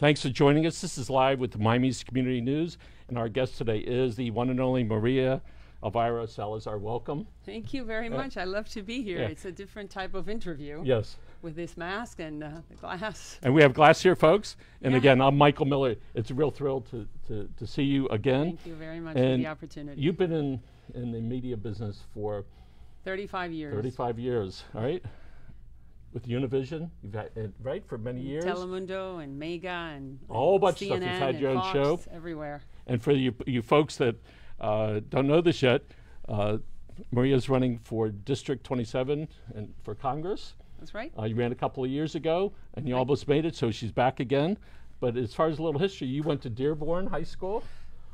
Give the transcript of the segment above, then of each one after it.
Thanks for joining us. This is live with Miami's Community News, and our guest today is the one and only Maria Elvira Salazar. Welcome. Thank you very uh, much. I love to be here. Yeah. It's a different type of interview. Yes. With this mask and uh, the glass. And we have glass here, folks. And yeah. again, I'm Michael Miller. It's a real thrill to, to, to see you again. Thank you very much and for the opportunity. You've been in, in the media business for 35 years. 35 years, all right? with Univision, you've had, it right, for many years. Telemundo and Mega and a whole and bunch of stuff. You've had your own Fox, show everywhere. And for you, you folks that uh, don't know this yet, uh, Maria's running for District 27 and for Congress. That's right. Uh, you ran a couple of years ago, and you right. almost made it, so she's back again. But as far as a little history, you went to Dearborn High School.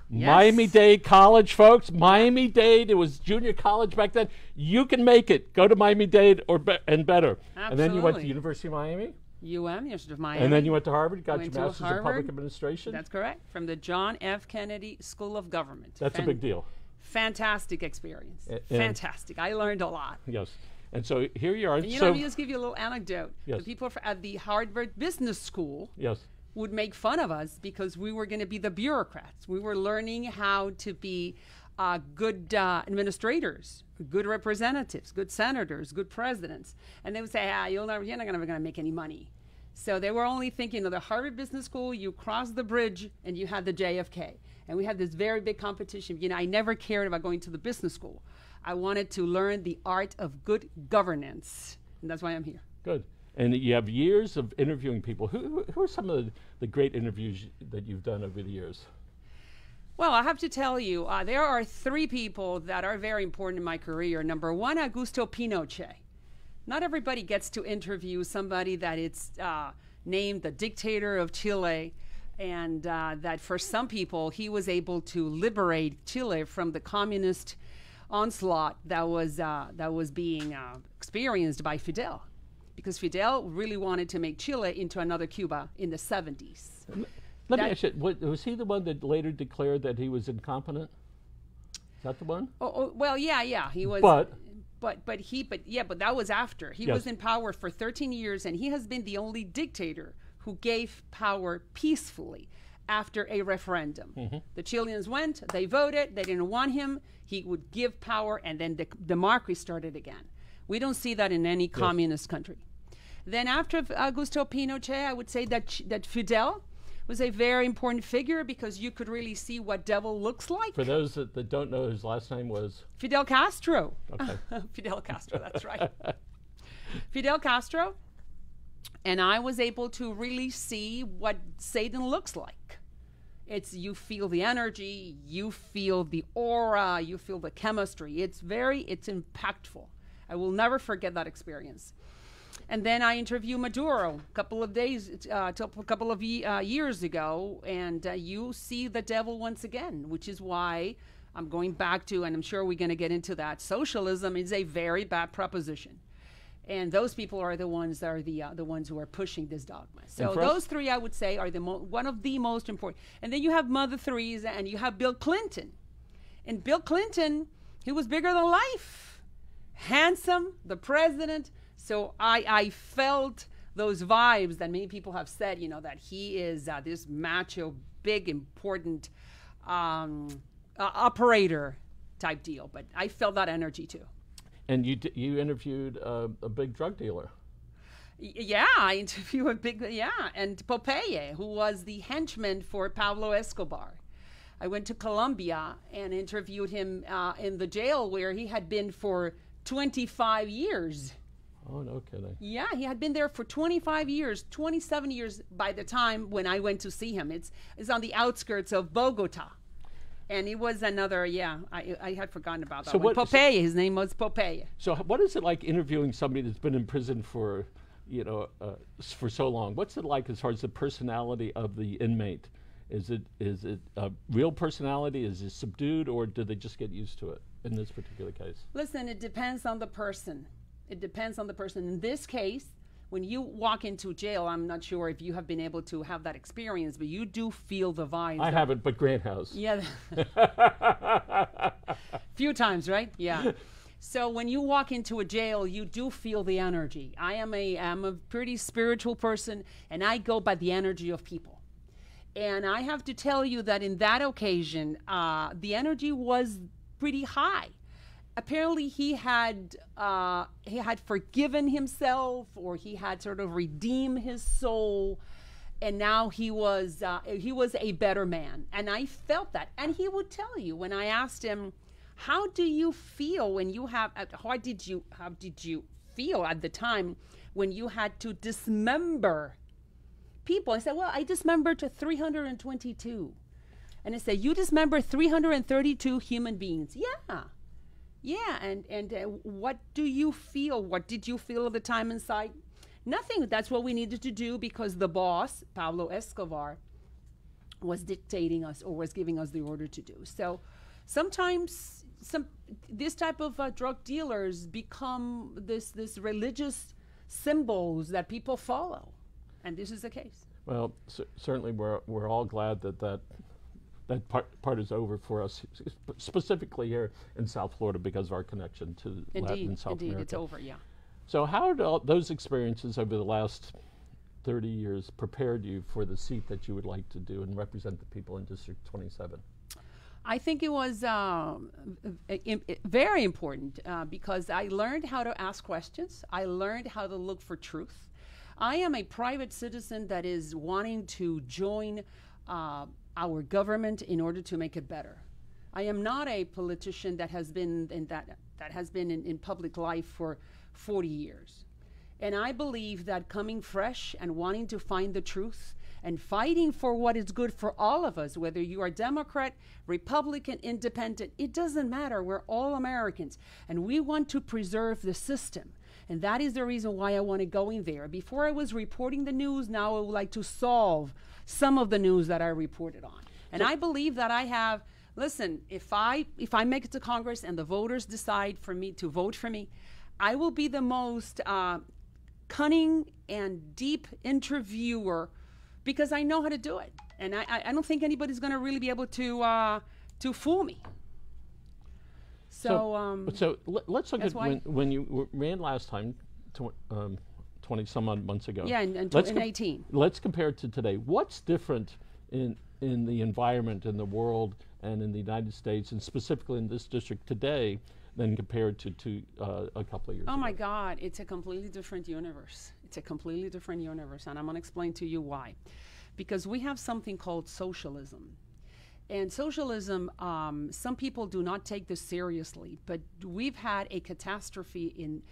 Yes. Miami Dade College, folks. Miami Dade. It was junior college back then. You can make it. Go to Miami Dade or be- and better. Absolutely. And then you went to University of Miami. UM, University of Miami. And then you went to Harvard, got went your master's in public administration. That's correct. From the John F. Kennedy School of Government. That's Fan- a big deal. Fantastic experience. fantastic. I learned a lot. Yes. And so here you are. And you so know, let me just give you a little anecdote. Yes. The people at the Harvard Business School. Yes would make fun of us because we were going to be the bureaucrats. We were learning how to be uh, good uh, administrators, good representatives, good senators, good presidents. And they would say, ah, you'll never, you're not going to make any money. So they were only thinking of the Harvard Business School, you cross the bridge and you had the JFK. And we had this very big competition. You know, I never cared about going to the business school. I wanted to learn the art of good governance. And that's why I'm here. Good and you have years of interviewing people. Who, who are some of the, the great interviews that you've done over the years? Well, I have to tell you, uh, there are three people that are very important in my career. Number one, Augusto Pinochet. Not everybody gets to interview somebody that it's uh, named the dictator of Chile, and uh, that for some people, he was able to liberate Chile from the communist onslaught that was, uh, that was being uh, experienced by Fidel because Fidel really wanted to make Chile into another Cuba in the 70s. Let that me ask you, was he the one that later declared that he was incompetent? Is that the one? Oh, oh well, yeah, yeah, he was. But but but he but yeah, but that was after he yes. was in power for 13 years, and he has been the only dictator who gave power peacefully after a referendum. Mm -hmm. The Chileans went, they voted, they didn't want him. He would give power, and then the democracy started again. We don't see that in any yes. communist country. Then after Augusto Pinochet, I would say that that Fidel was a very important figure because you could really see what devil looks like. For those that, that don't know, his last name was Fidel Castro. Okay. Fidel Castro, that's right. Fidel Castro. And I was able to really see what Satan looks like. It's you feel the energy, you feel the aura, you feel the chemistry. It's very, it's impactful. I will never forget that experience. And then I interviewed Maduro a couple of days, uh, a couple of uh, years ago, and uh, you see the devil once again, which is why I'm going back to, and I'm sure we're going to get into that. Socialism is a very bad proposition, and those people are the ones that are the uh, the ones who are pushing this dogma. So those three, I would say, are the one of the most important. And then you have Mother Theresa, and you have Bill Clinton, and Bill Clinton, he was bigger than life handsome, the president. So I, I felt those vibes that many people have said, you know, that he is uh, this macho, big, important um, uh, operator type deal. But I felt that energy too. And you you interviewed uh, a big drug dealer. Yeah, I interviewed a big yeah, and Popeye, who was the henchman for Pablo Escobar. I went to Colombia and interviewed him uh, in the jail where he had been for 25 years. Oh, no kidding. Yeah, he had been there for 25 years, 27 years by the time when I went to see him. It's, it's on the outskirts of Bogota. And it was another, yeah, I, I had forgotten about that. So one. What, Popeye, so his name was Popeye. So, what is it like interviewing somebody that's been in prison for, you know, uh, for so long? What's it like as far as the personality of the inmate? Is it is it a real personality? Is it subdued, or do they just get used to it? in this particular case? Listen, it depends on the person. It depends on the person. In this case, when you walk into jail, I'm not sure if you have been able to have that experience, but you do feel the vibe. I haven't, but Grant House. Yeah. Few times, right? Yeah. So when you walk into a jail, you do feel the energy. I am a I'm a pretty spiritual person, and I go by the energy of people. And I have to tell you that in that occasion, uh, the energy was pretty high. Apparently, he had uh, he had forgiven himself, or he had sort of redeemed his soul, and now he was uh, he was a better man. And I felt that. And he would tell you when I asked him, "How do you feel when you have? How did you how did you feel at the time when you had to dismember people?" I said, "Well, I dismembered to 322." and it said, you dismember 332 human beings. Yeah. Yeah. And, and uh, what do you feel? What did you feel at the time inside? Nothing. That's what we needed to do because the boss, Pablo Escobar, was dictating us or was giving us the order to do. So sometimes some this type of uh, drug dealers become this this religious symbols that people follow, and this is the case. Well, certainly we're we're all glad that that that part, part is over for us, specifically here in South Florida because of our connection to indeed, Latin South indeed, America. Indeed, it's over, yeah. So, how do those experiences over the last 30 years prepared you for the seat that you would like to do and represent the people in District 27? I think it was um, very important uh, because I learned how to ask questions. I learned how to look for truth. I am a private citizen that is wanting to join uh, our government in order to make it better. I am not a politician that has been in that that has been in, in public life for 40 years. And I believe that coming fresh and wanting to find the truth and fighting for what is good for all of us, whether you are Democrat, Republican, Independent, it doesn't matter. We're all Americans. And we want to preserve the system. And that is the reason why I want to go in there. Before I was reporting the news, now I would like to solve some of the news that I reported on. And so I believe that I have listen, if I if I make it to Congress and the voters decide for me to vote for me, I will be the most uh, cunning and deep interviewer because I know how to do it. And I, I don't think anybody's going to really be able to uh, to fool me. So, so, um, so let, us look at when, when you ran last time, tw um, 20 some odd months ago. Yeah, in let's 18. Let's compare it to today. What's different in, in the environment, in the world, and in the United States, and specifically in this district today, than compared to, to uh, a couple of years oh ago. my God, it's a completely different universe. It's a completely different universe, and I'm going to explain to you why. Because we have something called socialism. And socialism, um, some people do not take this seriously, but we've had a catastrophe in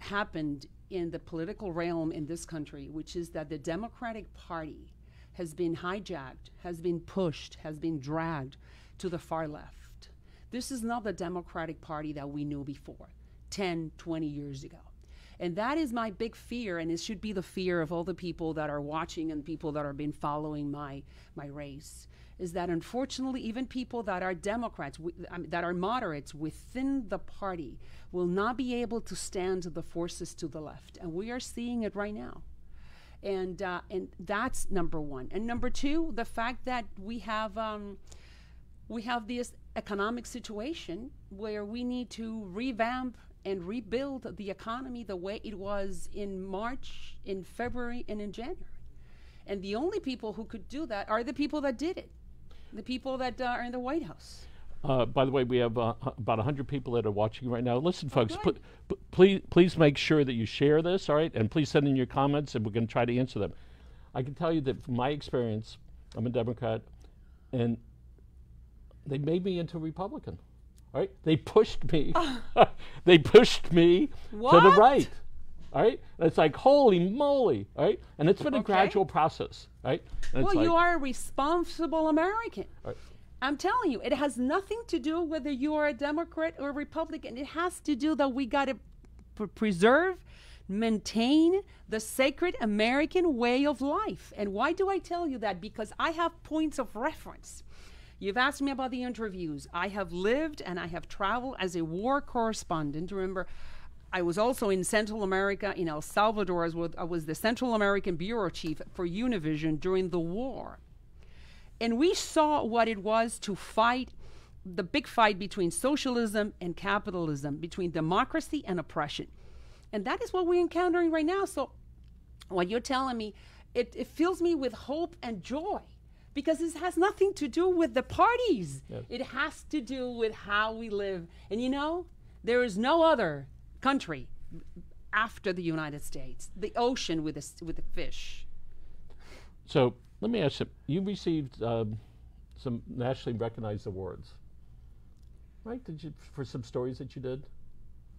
happened in the political realm in this country, which is that the Democratic Party has been hijacked, has been pushed, has been dragged to the far left. This is not the Democratic Party that we knew before 10, 20 years ago. And that is my big fear, and it should be the fear of all the people that are watching and people that have been following my, my race is that unfortunately, even people that are Democrats, um, that are moderates within the party, will not be able to stand the forces to the left. And we are seeing it right now. And, uh, and that's number one. And number two, the fact that we have, um, we have this economic situation where we need to revamp and rebuild the economy the way it was in March, in February, and in January. And the only people who could do that are the people that did it the people that uh, are in the White House. Uh, by the way, we have uh, uh about 100 people that are watching right now. Listen, oh, folks, pl- pl- please, please make sure that you share this, all right? And please send in your comments, and we're going to try to answer them. I can tell you that from my experience, I'm a Democrat, and they made me into a Republican, all right? They pushed me. they pushed me what? to the right, all right? And it's like, holy moly, all right? And it's been okay. a gradual process. Right? And well, like, you are a responsible American. Right. I'm telling you, it has nothing to do whether you are a Democrat or a Republican. It has to do that we got to preserve, maintain the sacred American way of life. And why do I tell you that? Because I have points of reference. You've asked me about the interviews. I have lived and I have traveled as a war correspondent. Remember, I was also in Central America, in El Salvador. I was, I was the Central American bureau chief for Univision during the war. And we saw what it was to fight the big fight between socialism and capitalism, between democracy and oppression. And that is what we're encountering right now. So, what you're telling me, it, it fills me with hope and joy because this has nothing to do with the parties. It has to do with how we live. And you know, there is no other country after the United States, the ocean with the, with the fish. So let me ask you, you received um, some nationally recognized awards, right? Did you, for some stories that you did?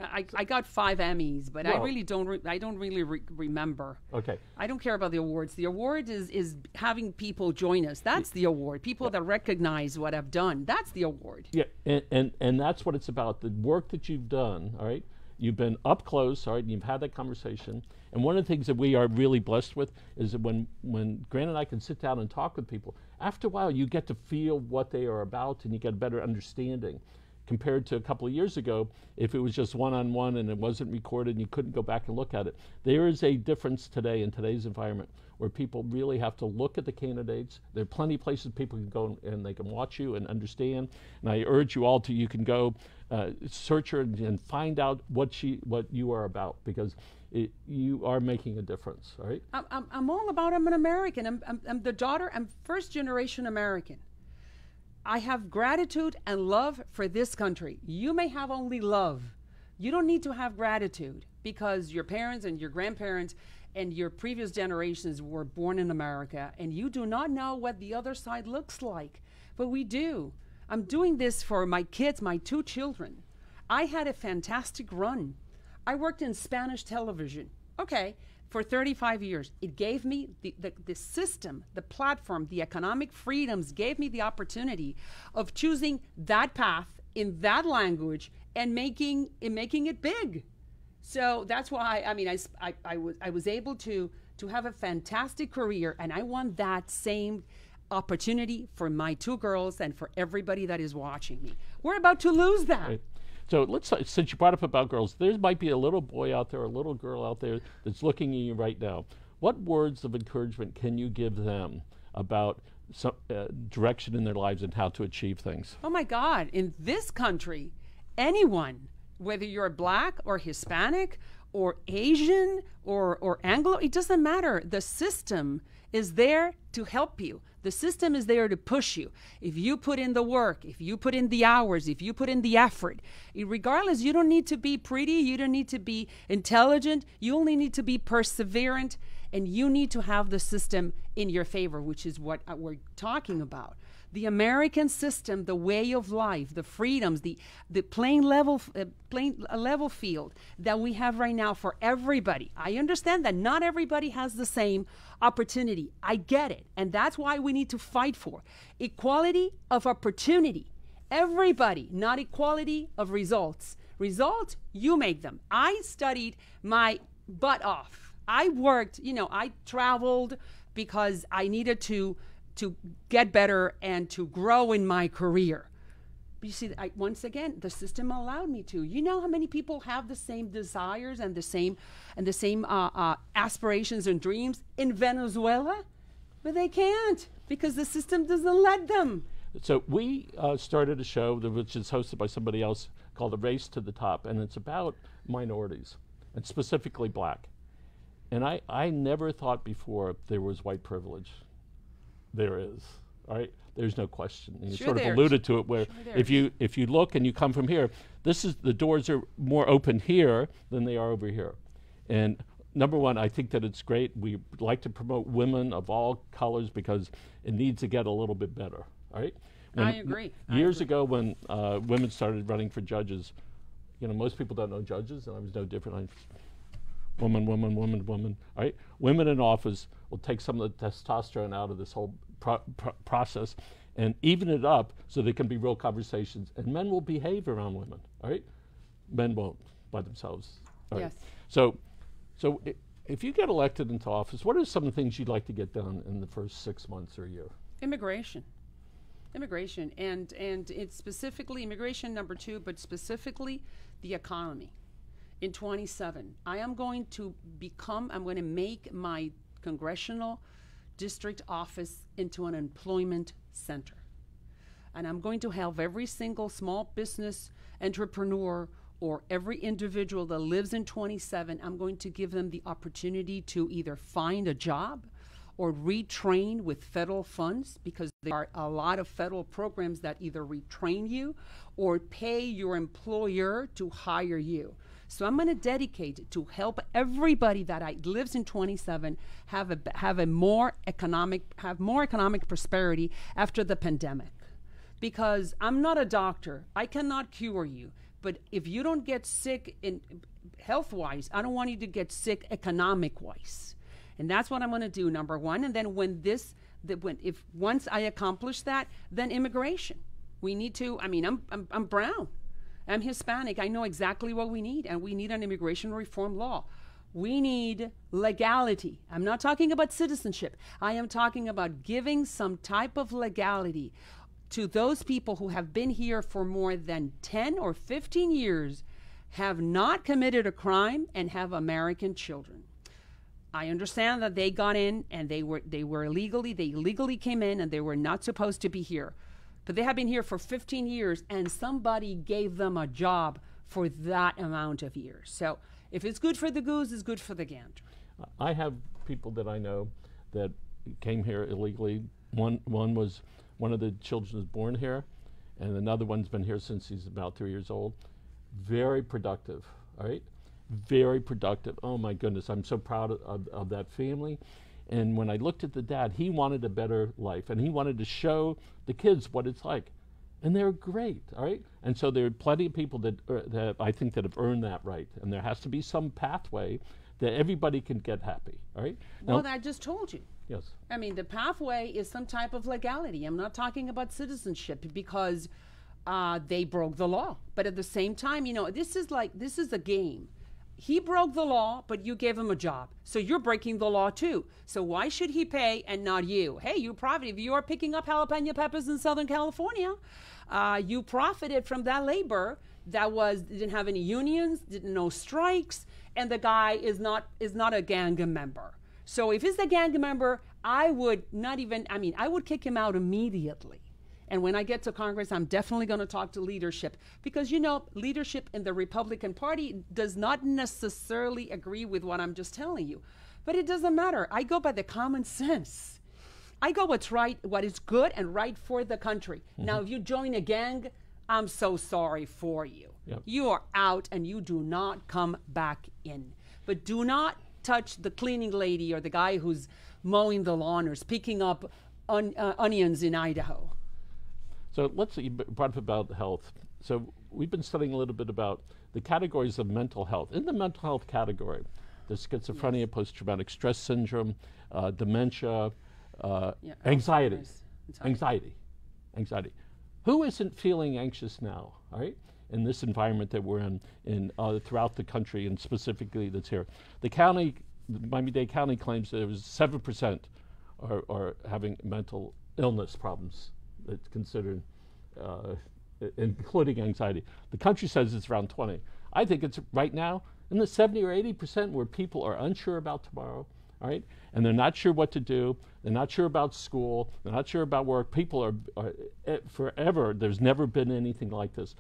I, I got five Emmys, but well, I really don't. Re- I don't really re- remember. Okay. I don't care about the awards. The award is is having people join us. That's the award. People yeah. that recognize what I've done. That's the award. Yeah, and, and and that's what it's about. The work that you've done. All right. You've been up close, all right, and you've had that conversation. And one of the things that we are really blessed with is that when, when Grant and I can sit down and talk with people, after a while you get to feel what they are about and you get a better understanding. Compared to a couple of years ago, if it was just one on one and it wasn't recorded and you couldn't go back and look at it, there is a difference today in today's environment where people really have to look at the candidates. There are plenty of places people can go and they can watch you and understand. And I urge you all to you can go uh, search her and, and, find out what she what you are about because. It, you are making a difference, right? I'm, I'm, all about. I'm an American. I'm, I'm, I'm the daughter. I'm first generation American. I have gratitude and love for this country. You may have only love. You don't need to have gratitude because your parents and your grandparents and your previous generations were born in America, and you do not know what the other side looks like. But we do. I'm doing this for my kids, my two children. I had a fantastic run. I worked in Spanish television, okay, for 35 years. It gave me the, the, the system, the platform, the economic freedoms, gave me the opportunity of choosing that path in that language and making, and making it big. So that's why I mean I, I, I was I was able to to have a fantastic career, and I want that same opportunity for my two girls and for everybody that is watching me. We're about to lose that. Right. So let's since you brought up about girls, there might be a little boy out there, a little girl out there that's looking at you right now. What words of encouragement can you give them about some, uh, direction in their lives and how to achieve things? Oh my God! In this country, anyone whether you're black or Hispanic or Asian or, or Anglo, it doesn't matter. The system is there to help you. The system is there to push you. If you put in the work, if you put in the hours, if you put in the effort, regardless, you don't need to be pretty, you don't need to be intelligent, you only need to be perseverant, and you need to have the system in your favor, which is what uh, we're talking about the American system, the way of life, the freedoms, the, the plain level, uh, plain level field that we have right now for everybody. I understand that not everybody has the same opportunity. I get it. And that's why we need to fight for equality of opportunity. Everybody, not equality of results. Results, you make them. I studied my butt off. I worked, you know, I traveled because I needed to to get better and to grow in my career. But you see, I, once again, the system allowed me to. You know how many people have the same desires and the same and the same uh, uh, aspirations and dreams in Venezuela, but they can't because the system doesn't let them. So we uh, started a show which is hosted by somebody else called "The Race to the Top," and it's about minorities and specifically black. And I, I never thought before there was white privilege there is. Right? There's no question. You sure sort of alluded to it where sure if you if you look and you come from here, this is the doors are more open here than they are over here. And number one, I think that it's great. We like to promote women of all colors because it needs to get a little bit better. All right. When I agree. Years I agree. ago, when uh, women started running for judges, you know, most people don't know judges, and I was no different. I woman, woman, woman, woman. All right, women in office will take some of the testosterone out of this whole pro- pro- process and even it up so there can be real conversations. And men will behave around women, all right? Men won't by themselves. Yes. So, so I- if you get elected into office, what are some of the things you'd like to get done in the first six months or year? Immigration immigration and and it's specifically immigration number two but specifically the economy in 27 i am going to become i'm going to make my congressional district office into an employment center. And I'm going to have every single small business entrepreneur or every individual that lives in 27, I'm going to give them the opportunity to either find a job or retrain with federal funds because there are a lot of federal programs that either retrain you or pay your employer to hire you. So I'm going to dedicate to help everybody that I, lives in 27 have a have a more economic have more economic prosperity after the pandemic. Because I'm not a doctor. I cannot cure you. But if you don't get sick in health wise, I don't want you to get sick economic wise. And that's what I'm going to do number 1 and then when this that when if once I accomplish that, then immigration. We need to. I mean, I'm I'm, I'm brown. I'm Hispanic. I know exactly what we need, and we need an immigration reform law. We need legality. I'm not talking about citizenship. I am talking about giving some type of legality to those people who have been here for more than 10 or 15 years, have not committed a crime, and have American children. I understand that they got in and they were they were illegally they illegally came in and they were not supposed to be here. But they have been here for 15 years and somebody gave them a job for that amount of years. So if it's good for the goose, it's good for the gander. I have people that I know that came here illegally. One, one was one of the children was born here, and another one's been here since he's about three years old. Very productive, all right? Very productive. Oh my goodness, I'm so proud of, of, of that family. And when I looked at the dad, he wanted a better life and he wanted to show the kids what it's like. And they're great, all right? And so there are plenty of people that, er, that I think that have earned that right. And there has to be some pathway that everybody can get happy, all right? Now, well, I just told you. Yes. I mean, the pathway is some type of legality. I'm not talking about citizenship because uh, they broke the law. But at the same time, you know, this is like, this is a game he broke the law, but you gave him a job. So you're breaking the law too. So why should he pay and not you? Hey, you profited. If you are picking up jalapeno peppers in Southern California, uh, you profited from that labor that was didn't have any unions, didn't know strikes, and the guy is not is not a gang member. So if he's a gang member, I would not even I mean, I would kick him out immediately. And when I get to Congress, I'm definitely going to talk to leadership because, you know, leadership in the Republican Party does not necessarily agree with what I'm just telling you. But it doesn't matter. I go by the common sense. I go what's right, what is good and right for the country. Mm-hmm. Now, if you join a gang, I'm so sorry for you. Yep. You are out and you do not come back in. But do not touch the cleaning lady or the guy who's mowing the lawn or picking up on, uh, onions in Idaho. So let's see, brought up about health. So we've been studying a little bit about the categories of mental health. In the mental health category, there's schizophrenia, yes. post-traumatic stress syndrome, uh, dementia, uh, yeah, anxiety. Anxiety. Anxiety. Who isn't feeling anxious now, right? In this environment that we're in, in uh, throughout the country and specifically that's here. The county, Miami-Dade County claims that there was 7% are, are having mental illness problems that's considered, uh, including anxiety. The country says it's around 20. I think it's right now in the 70 or 80% where people are unsure about tomorrow, all right? And they're not sure what to do. They're not sure about school. They're not sure about work. People are, are forever, there's never been anything like this.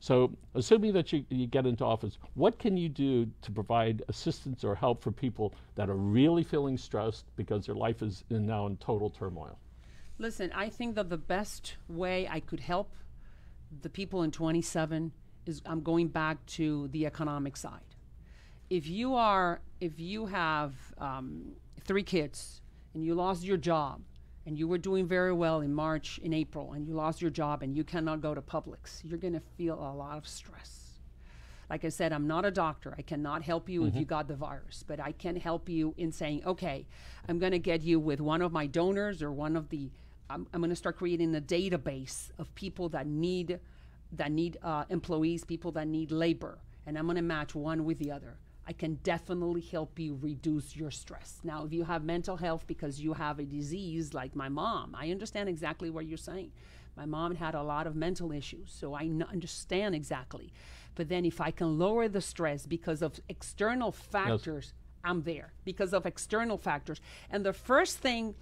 So, assuming that you, you get into office, what can you do to provide assistance or help for people that are really feeling stressed because their life is in now in total turmoil? Listen, I think that the best way I could help the people in 27 is I'm going back to the economic side. If you are, if you have um, three kids and you lost your job and you were doing very well in March, in April, and you lost your job and you cannot go to Publix, you're going to feel a lot of stress like I said, I'm not a doctor. I cannot help you mm -hmm. if you mm-hmm. got the virus, but I can help you in saying, okay, I'm going to get you with one of my donors or one of the I'm, I'm going to start creating a database of people that need that need uh, employees, people that need labor, and I'm going to match one with the other. I can definitely help you reduce your stress. Now, if you have mental health because you have a disease like my mom, I understand exactly what you're saying. My mom had a lot of mental issues, so I n- understand exactly. But then if I can lower the stress because of external factors, yes. I'm there because of external factors. And the first thing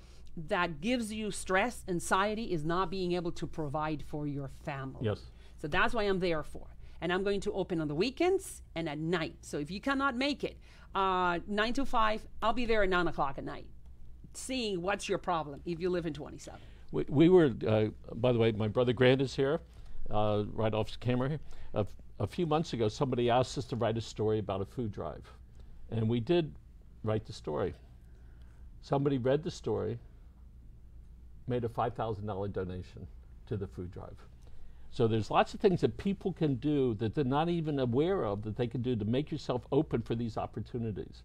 that gives you stress, anxiety, is not being able to provide for your family. Yes. So that's why I'm there for. And I'm going to open on the weekends and at night. So if you cannot make it, uh, 9 to 5, I'll be there at 9 o'clock at night, seeing what's your problem if you live in 27. We, we were, uh, by the way, my brother Grant is here, uh, right off camera here. a few months ago, somebody asked us to write a story about a food drive. And we did write the story. Somebody read the story made a $5,000 donation to the food drive. So there's lots of things that people can do that they're not even aware of that they can do to make yourself open for these opportunities.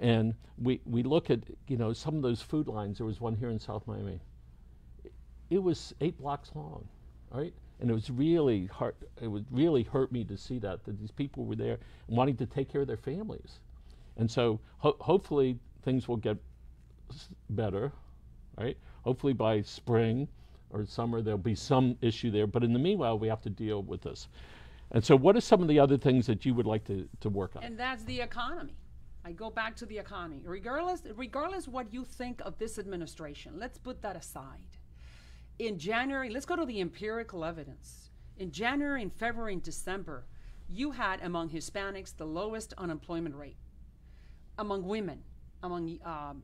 And we, we look at, you know, some of those food lines. There was one here in South Miami. It was eight blocks long, right? And it was really hard, it would really hurt me to see that, that these people were there wanting to take care of their families. And so ho- hopefully things will get better, right? Hopefully by spring or summer there'll be some issue there. But in the meanwhile, we have to deal with this. And so what are some of the other things that you would like to, to work on? And that's the economy. I go back to the economy. Regardless, regardless what you think of this administration, let's put that aside. In January, let's go to the empirical evidence. In January and February and December, you had among Hispanics the lowest unemployment rate. Among women, among um,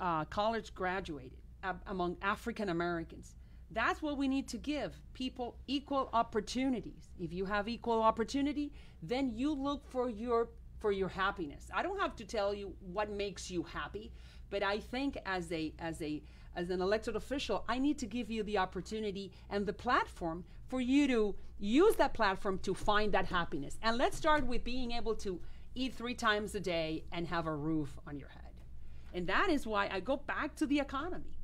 uh, college graduated, among African Americans. That's what we need to give people equal opportunities. If you have equal opportunity, then you look for your for your happiness. I don't have to tell you what makes you happy, but I think as a as a as an elected official, I need to give you the opportunity and the platform for you to use that platform to find that happiness. And let's start with being able to eat three times a day and have a roof on your head. And that is why I go back to the economy.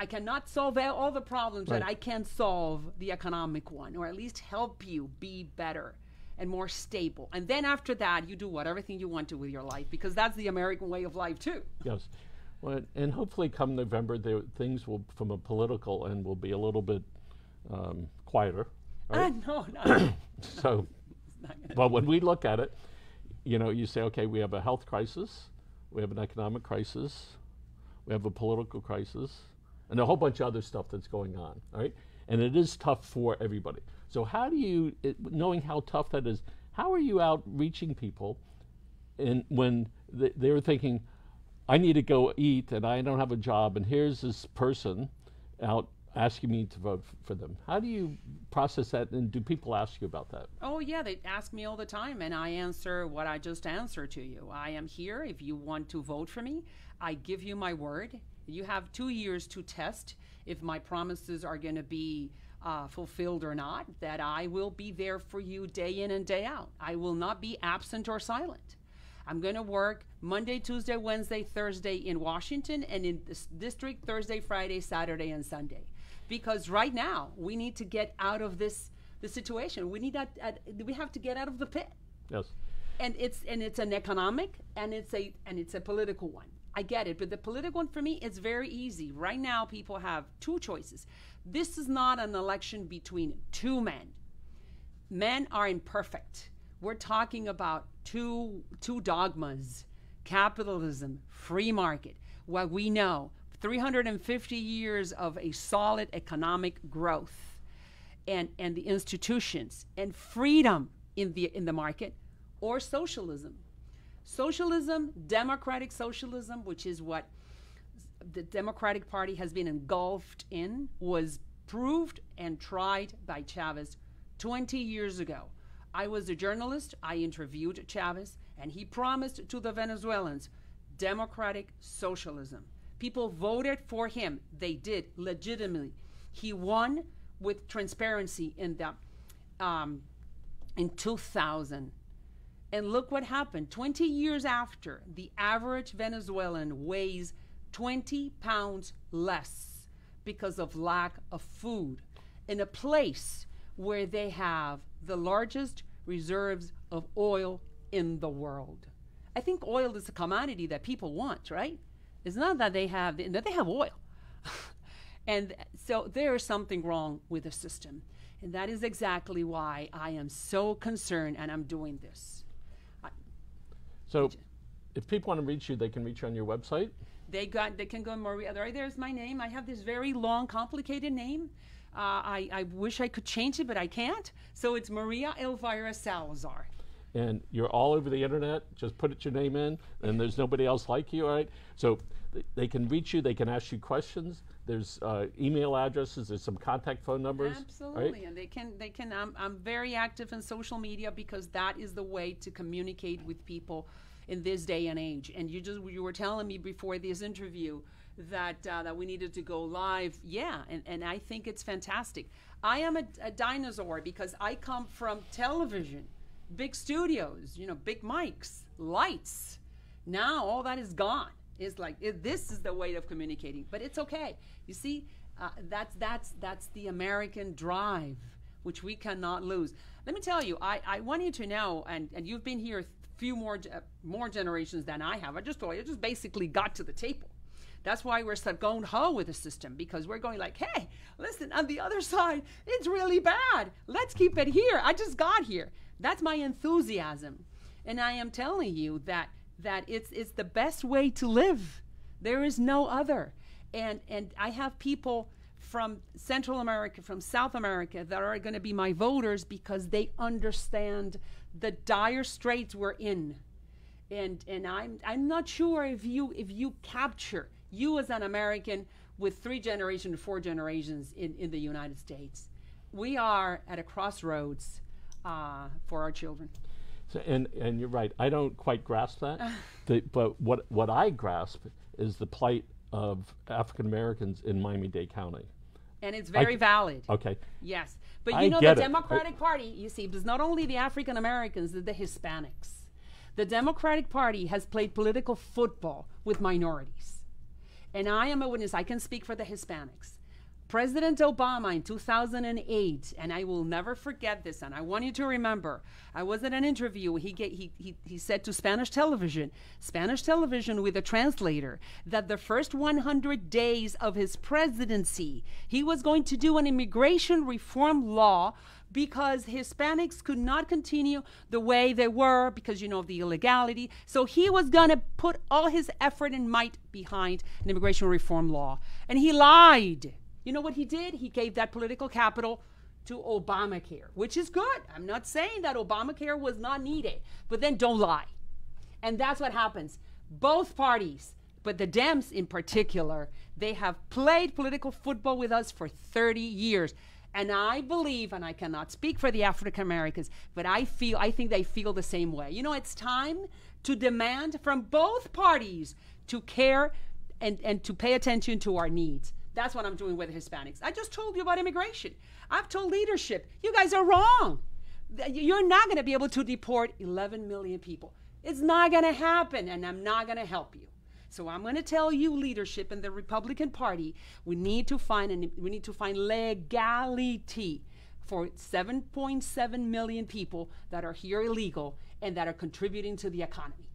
I cannot solve all the problems, right. but I can solve the economic one, or at least help you be better and more stable. And then after that, you do whatever thing you want to with your life, because that's the American way of life too. Yes. Well, and hopefully, come November, the things will, from a political end, will be a little bit um, quieter. Ah, right? Uh, no, no. so, but when we look at it, you know, you say, okay, we have a health crisis, we have an economic crisis, we have a political crisis, and a whole bunch of other stuff that's going on, right? And it is tough for everybody. So, how do you, it, knowing how tough that is, how are you out reaching people and when th- they're thinking, I need to go eat and I don't have a job, and here's this person out asking me to vote f- for them. How do you process that, and do people ask you about that? Oh, yeah, they ask me all the time, and I answer what I just answered to you. I am here if you want to vote for me. I give you my word, you have two years to test if my promises are going to be uh, fulfilled or not, that I will be there for you day in and day out. I will not be absent or silent. I'm going to work Monday, Tuesday, Wednesday, Thursday in Washington and in this district, Thursday, Friday, Saturday, and Sunday. Because right now, we need to get out of this the situation. We need that, we have to get out of the pit. Yes. And it's and it's an economic and it's a and it's a political one. I get it, but the political one for me is very easy. Right now, people have two choices. This is not an election between two men. Men are imperfect. We're talking about two two dogmas: capitalism, free market. What we know, 350 years of a solid economic growth, and and the institutions and freedom in the in the market, or socialism Socialism, democratic socialism, which is what the Democratic Party has been engulfed in, was proved and tried by Chavez 20 years ago. I was a journalist, I interviewed Chavez, and he promised to the Venezuelans democratic socialism. People voted for him. They did legitimately. He won with transparency in the um, in 2000. And look what happened. 20 years after, the average Venezuelan weighs 20 pounds less because of lack of food in a place where they have the largest reserves of oil in the world. I think oil is a commodity that people want, right? It's not that they have that they have oil. and so there is something wrong with the system. And that is exactly why I am so concerned and I'm doing this. So if people want to reach you, they can reach you on your website? They, got, they can go Maria. Right there's my name. I have this very long, complicated name. Uh, I, I wish I could change it, but I can't. So it's Maria Elvira Salazar. And you're all over the internet. Just put your name in, and there's nobody else like you, all right? So th they can reach you, they can ask you questions, there's uh, email addresses. There's some contact phone numbers. Absolutely, right? and they can they can. I'm, I'm very active in social media because that is the way to communicate with people in this day and age. And you just you were telling me before this interview that uh, that we needed to go live. Yeah, and, and I think it's fantastic. I am a, a dinosaur because I come from television, big studios, you know, big mics, lights. Now all that is gone is like it, this is the way of communicating but it's okay you see uh, that's that's that's the american drive which we cannot lose let me tell you i, I want you to know and, and you've been here a few more uh, more generations than i have i just told you i just basically got to the table that's why we're so going ho with the system because we're going like, hey, listen, on the other side, it's really bad. Let's keep it here. I just got here. That's my enthusiasm. And I am telling you that that it's it's the best way to live. There is no other. And and I have people from Central America, from South America that are going to be my voters because they understand the dire straits we're in. And and I'm I'm not sure if you if you capture you as an American with three generations, four generations in, in the United States. We are at a crossroads uh, for our children. So, and, and you're right, I don't quite grasp that. the, but what, what I grasp is the plight of African Americans in Miami Dade County. And it's very I, valid. Okay. Yes. But you I know, the Democratic Party, you see, it's not only the African Americans, the Hispanics. The Democratic Party has played political football with minorities. And I am a witness, I can speak for the Hispanics. President Obama in 2008, and I will never forget this, and I want you to remember. I was at an interview. He, get, he, he, he said to Spanish television, Spanish television with a translator, that the first 100 days of his presidency, he was going to do an immigration reform law because Hispanics could not continue the way they were because you know of the illegality. So he was going to put all his effort and might behind an immigration reform law. And he lied. You know what he did? He gave that political capital to Obamacare, which is good. I'm not saying that Obamacare was not needed, but then don't lie. And that's what happens. Both parties, but the Dems in particular, they have played political football with us for 30 years. And I believe, and I cannot speak for the African Americans, but I feel, I think they feel the same way. You know, it's time to demand from both parties to care and, and to pay attention to our needs. That's what I'm doing with Hispanics. I just told you about immigration. I've told leadership, you guys are wrong. You're not going to be able to deport 11 million people. It's not going to happen, and I'm not going to help you. So I'm going to tell you, leadership in the Republican Party, we need to find an, we need to find legality for 7.7 million people that are here illegal and that are contributing to the economy.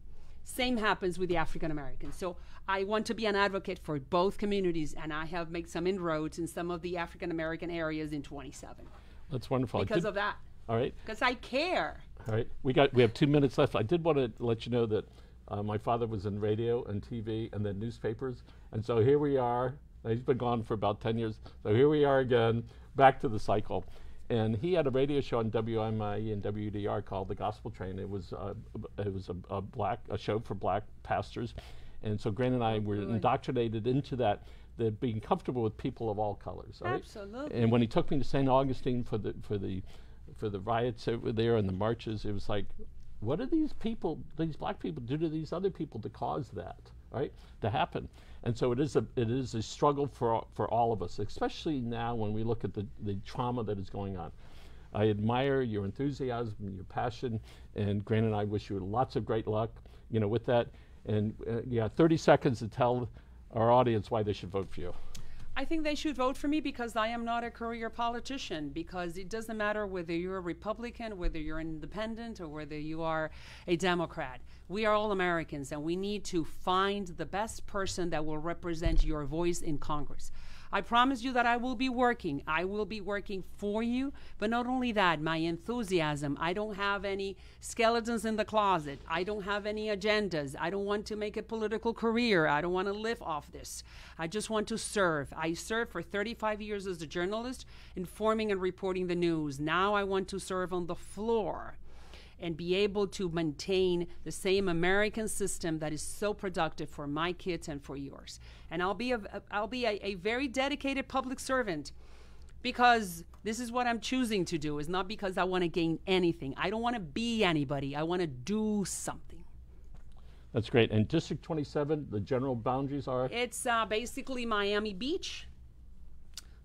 Same happens with the African Americans. So I want to be an advocate for both communities, and I have made some inroads in some of the African American areas in 27. That's wonderful. Because did, of that. All right. Because I care. All right. We got. We have two minutes left. I did want to let you know that uh, my father was in radio and TV and then newspapers, and so here we are. He's been gone for about 10 years, so here we are again, back to the cycle. And he had a radio show on WMIE and WDR called The Gospel Train. It was uh, it was a, a black a show for black pastors, and so Grant and I oh, were Good. indoctrinated into that, that being comfortable with people of all colors. Right? Absolutely. And when he took me to St. Augustine for the for the for the riots over there and the marches, it was like, what do these people, these black people, do to these other people to cause that, right, to happen? And so it is a it is a struggle for for all of us, especially now when we look at the the trauma that is going on. I admire your enthusiasm, your passion, and Grant and I wish you lots of great luck, you know, with that. And uh, yeah, 30 seconds to tell our audience why they should vote for you. I think they should vote for me because I am not a career politician. Because it doesn't matter whether you're a Republican, whether you're independent, or whether you are a Democrat. We are all Americans, and we need to find the best person that will represent your voice in Congress. I promise you that I will be working. I will be working for you. But not only that, my enthusiasm. I don't have any skeletons in the closet. I don't have any agendas. I don't want to make a political career. I don't want to live off this. I just want to serve. I served for 35 years as a journalist, informing and reporting the news. Now I want to serve on the floor and be able to maintain the same American system that is so productive for my kids and for yours. And I'll be a, I'll be a, a very dedicated public servant because this is what I'm choosing to do. It's not because I want to gain anything. I don't want to be anybody. I want to do something. That's great. And District 27, the general boundaries are? It's uh, basically Miami Beach,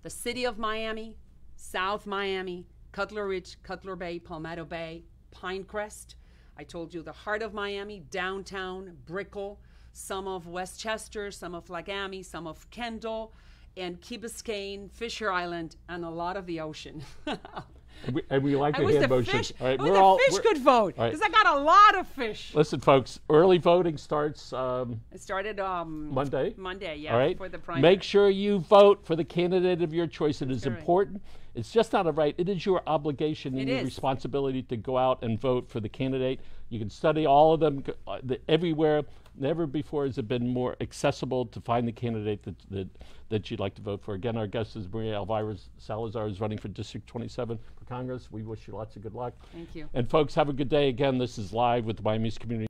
the city of Miami, South Miami, Cutler Ridge, Cutler Bay, Palmetto Bay, Pinecrest. I told you the heart of Miami, downtown, Brickell, some of Westchester, some of Lagami, some of Kendall, and Key Biscayne, Fisher Island, and a lot of the ocean. And we, and we, like to hear motions. All right, oh, we're the all, fish we're, could vote because right. I got a lot of fish. Listen, folks, early voting starts. Um, it started um, Monday. Monday, yeah. All right. For the primary. Make sure you vote for the candidate of your choice. It is important. It's just not a right. It is your obligation it and your is. responsibility to go out and vote for the candidate. You can study all of them uh, the, everywhere. Never before has it been more accessible to find the candidate that, that, that you'd like to vote for. Again, our guest is Maria Elvira Salazar, who's running for District 27 for Congress. We wish you lots of good luck. Thank you. And folks, have a good day. Again, this is live with the Miami Community.